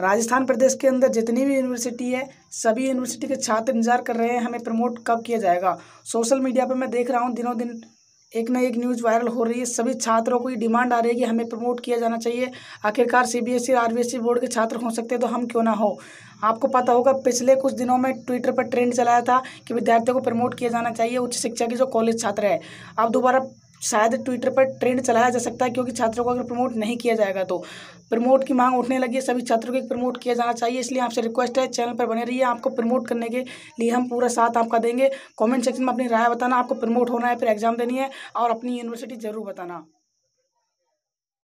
राजस्थान प्रदेश के अंदर जितनी भी यूनिवर्सिटी है सभी यूनिवर्सिटी के छात्र इंतजार कर रहे हैं हमें प्रमोट कब किया जाएगा सोशल मीडिया पर मैं देख रहा हूँ दिनों दिन एक ना एक न्यूज़ वायरल हो रही है सभी छात्रों को ये डिमांड आ रही है कि हमें प्रमोट किया जाना चाहिए आखिरकार C B S E board के छात्र हो सकते हैं तो हम क्यों ना हो आपको पता होगा पिछले कुछ दिनों में ट्विटर पर ट्रेंड चलाया था कि विद्यार्थियों को प्रमोट किया जाना चाहिए उच्च शिक्षा के जो कॉलेज छात्र है अब दोबारा शायद ट्विटर पर ट्रेंड चलाया जा सकता है क्योंकि छात्रों को अगर प्रमोट नहीं किया जाएगा तो प्रमोट की मांग उठने लगी है सभी छात्रों को प्रमोट किया जाना चाहिए इसलिए आपसे रिक्वेस्ट है चैनल पर बने रहिए आपको प्रमोट करने के लिए हम पूरा साथ आपका देंगे कमेंट सेक्शन में अपनी राय बताना आपको प्रमोट होना है फिर एग्जाम देनी है और अपनी यूनिवर्सिटी ज़रूर बताना